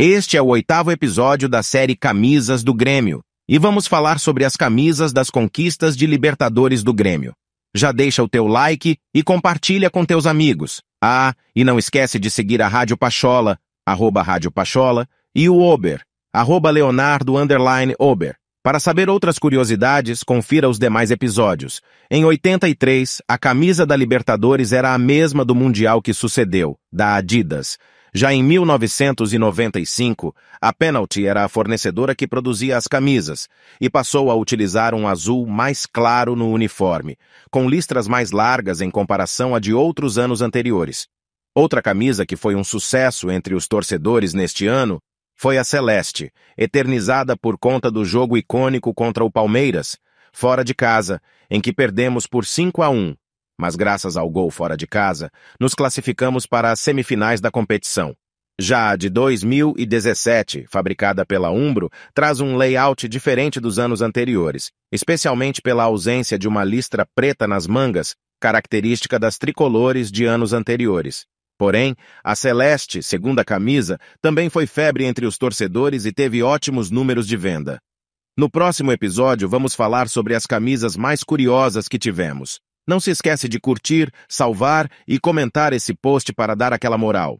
Este é o oitavo episódio da série Camisas do Grêmio, e vamos falar sobre as camisas das conquistas de Libertadores do Grêmio. Já deixa o teu like e compartilha com teus amigos. Ah, e não esquece de seguir a Rádio Pachola, arroba Rádio Pachola, e o Ober, arroba Leonardo underline Ober. Para saber outras curiosidades, confira os demais episódios. Em 83, a camisa da Libertadores era a mesma do Mundial que sucedeu, da Adidas. Já em 1995, a Penalty era a fornecedora que produzia as camisas e passou a utilizar um azul mais claro no uniforme, com listras mais largas em comparação a de outros anos anteriores. Outra camisa que foi um sucesso entre os torcedores neste ano foi a Celeste, eternizada por conta do jogo icônico contra o Palmeiras, fora de casa, em que perdemos por 5 a 1, mas graças ao gol fora de casa, nos classificamos para as semifinais da competição. Já a de 2017, fabricada pela Umbro, traz um layout diferente dos anos anteriores, especialmente pela ausência de uma listra preta nas mangas, característica das tricolores de anos anteriores. Porém, a Celeste, segunda camisa, também foi febre entre os torcedores e teve ótimos números de venda. No próximo episódio, vamos falar sobre as camisas mais curiosas que tivemos. Não se esquece de curtir, salvar e comentar esse post para dar aquela moral.